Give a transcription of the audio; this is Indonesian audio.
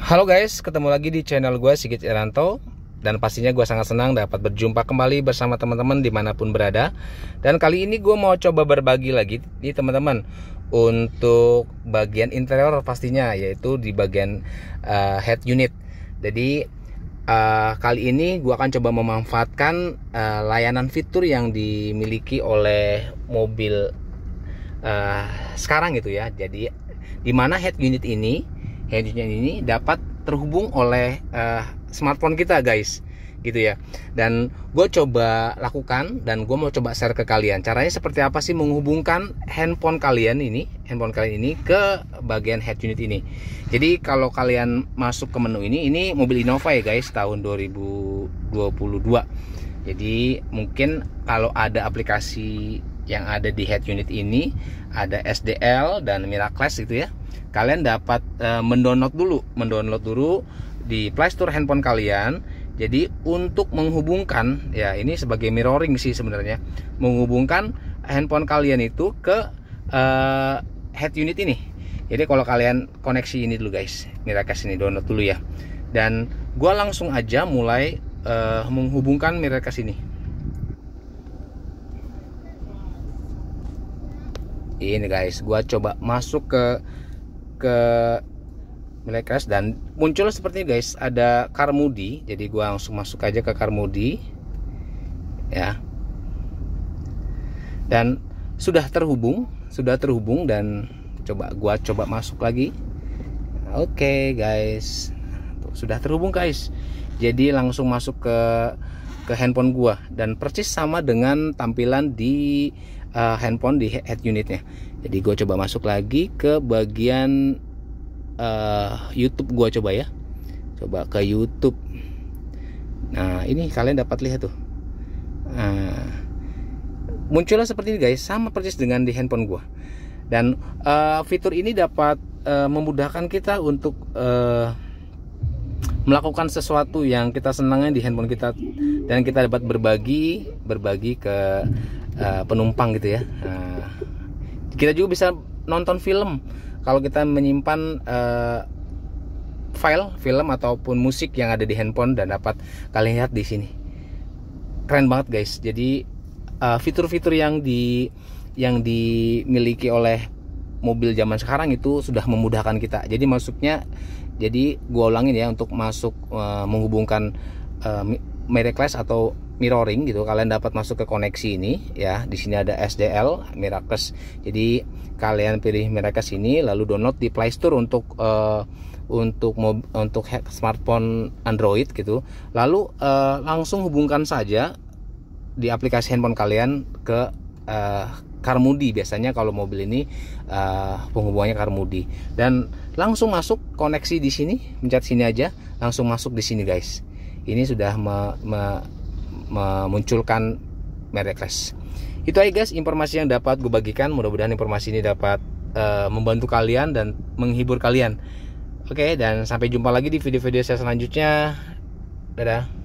Halo guys, ketemu lagi di channel gue Sigit Iranto Dan pastinya gue sangat senang dapat berjumpa kembali bersama teman-teman dimanapun berada Dan kali ini gue mau coba berbagi lagi nih teman-teman Untuk bagian interior pastinya yaitu di bagian uh, head unit Jadi uh, kali ini gue akan coba memanfaatkan uh, layanan fitur yang dimiliki oleh mobil uh, sekarang gitu ya Jadi di mana head unit ini handphone ini dapat terhubung oleh uh, smartphone kita guys gitu ya dan gue coba lakukan dan gue mau coba share ke kalian caranya seperti apa sih menghubungkan handphone kalian ini handphone kalian ini ke bagian head unit ini jadi kalau kalian masuk ke menu ini ini mobil Innova ya guys tahun 2022 jadi mungkin kalau ada aplikasi yang ada di head unit ini ada SDL dan Miraclass gitu ya kalian dapat e, mendownload dulu, mendownload dulu di Play Store handphone kalian. Jadi untuk menghubungkan ya ini sebagai mirroring sih sebenarnya, menghubungkan handphone kalian itu ke e, head unit ini. Jadi kalau kalian koneksi ini dulu guys, Miracast ini download dulu ya. Dan gua langsung aja mulai e, menghubungkan Miracast ini. Ini guys, gua coba masuk ke ke nilai Crash dan muncul seperti ini guys ada karmudi jadi gua langsung masuk aja ke karmudi ya dan sudah terhubung sudah terhubung dan coba gua coba masuk lagi oke okay, guys Tuh, sudah terhubung guys jadi langsung masuk ke ke handphone gua dan persis sama dengan tampilan di uh, handphone di head unitnya jadi gua coba masuk lagi ke bagian uh, YouTube gua coba ya coba ke YouTube nah ini kalian dapat lihat tuh nah, munculnya seperti ini guys sama persis dengan di handphone gua dan uh, fitur ini dapat uh, memudahkan kita untuk uh, melakukan sesuatu yang kita senangnya di handphone kita dan kita dapat berbagi berbagi ke uh, penumpang gitu ya uh, kita juga bisa nonton film kalau kita menyimpan uh, file film ataupun musik yang ada di handphone dan dapat kalian lihat di sini keren banget guys jadi eh, fitur-fitur uh, yang di yang dimiliki oleh mobil zaman sekarang itu sudah memudahkan kita jadi maksudnya jadi gua ulangin ya untuk masuk uh, menghubungkan uh, class atau mirroring gitu kalian dapat masuk ke koneksi ini ya di sini ada SDL Mirakles. jadi kalian pilih Miracles ini lalu download di Play Store untuk uh, untuk untuk smartphone Android gitu lalu uh, langsung hubungkan saja di aplikasi handphone kalian ke uh, Karmudi biasanya kalau mobil ini uh, penghubungannya Karmudi dan langsung masuk koneksi di sini mencet sini aja langsung masuk di sini guys ini sudah me, me, memunculkan merekles itu aja guys informasi yang dapat gue bagikan mudah-mudahan informasi ini dapat uh, membantu kalian dan menghibur kalian oke okay, dan sampai jumpa lagi di video-video saya selanjutnya dadah